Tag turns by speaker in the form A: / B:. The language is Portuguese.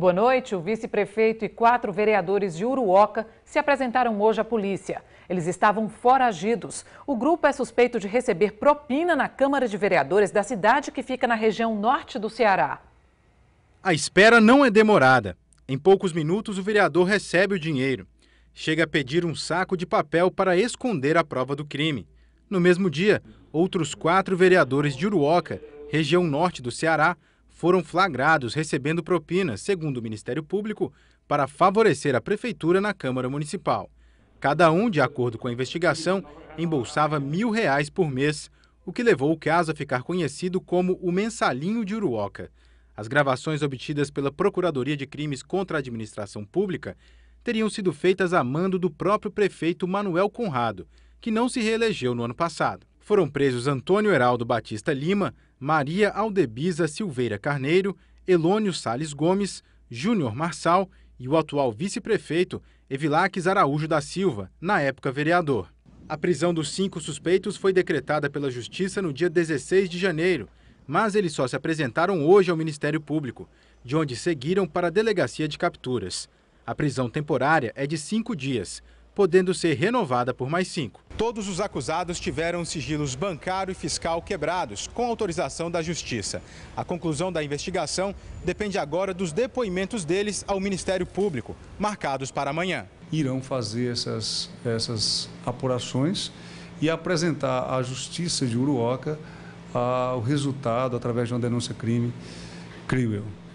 A: Boa noite. O vice-prefeito e quatro vereadores de Uruoca se apresentaram hoje à polícia. Eles estavam foragidos. O grupo é suspeito de receber propina na Câmara de Vereadores da cidade que fica na região norte do Ceará.
B: A espera não é demorada. Em poucos minutos, o vereador recebe o dinheiro. Chega a pedir um saco de papel para esconder a prova do crime. No mesmo dia, outros quatro vereadores de Uruoca, região norte do Ceará, foram flagrados recebendo propinas, segundo o Ministério Público, para favorecer a Prefeitura na Câmara Municipal. Cada um, de acordo com a investigação, embolsava mil reais por mês, o que levou o caso a ficar conhecido como o mensalinho de Uruoca. As gravações obtidas pela Procuradoria de Crimes contra a Administração Pública teriam sido feitas a mando do próprio prefeito Manuel Conrado, que não se reelegeu no ano passado. Foram presos Antônio Heraldo Batista Lima, Maria Aldebisa Silveira Carneiro, Elônio Sales Gomes, Júnior Marçal e o atual vice-prefeito Evilaques Araújo da Silva, na época vereador. A prisão dos cinco suspeitos foi decretada pela Justiça no dia 16 de janeiro, mas eles só se apresentaram hoje ao Ministério Público, de onde seguiram para a Delegacia de Capturas. A prisão temporária é de cinco dias, podendo ser renovada por mais cinco. Todos os acusados tiveram sigilos bancário e fiscal quebrados, com autorização da Justiça. A conclusão da investigação depende agora dos depoimentos
C: deles ao Ministério Público, marcados para amanhã. Irão fazer essas, essas apurações e apresentar à Justiça de Uruoca a, ah, o resultado através de uma denúncia crime, creio eu.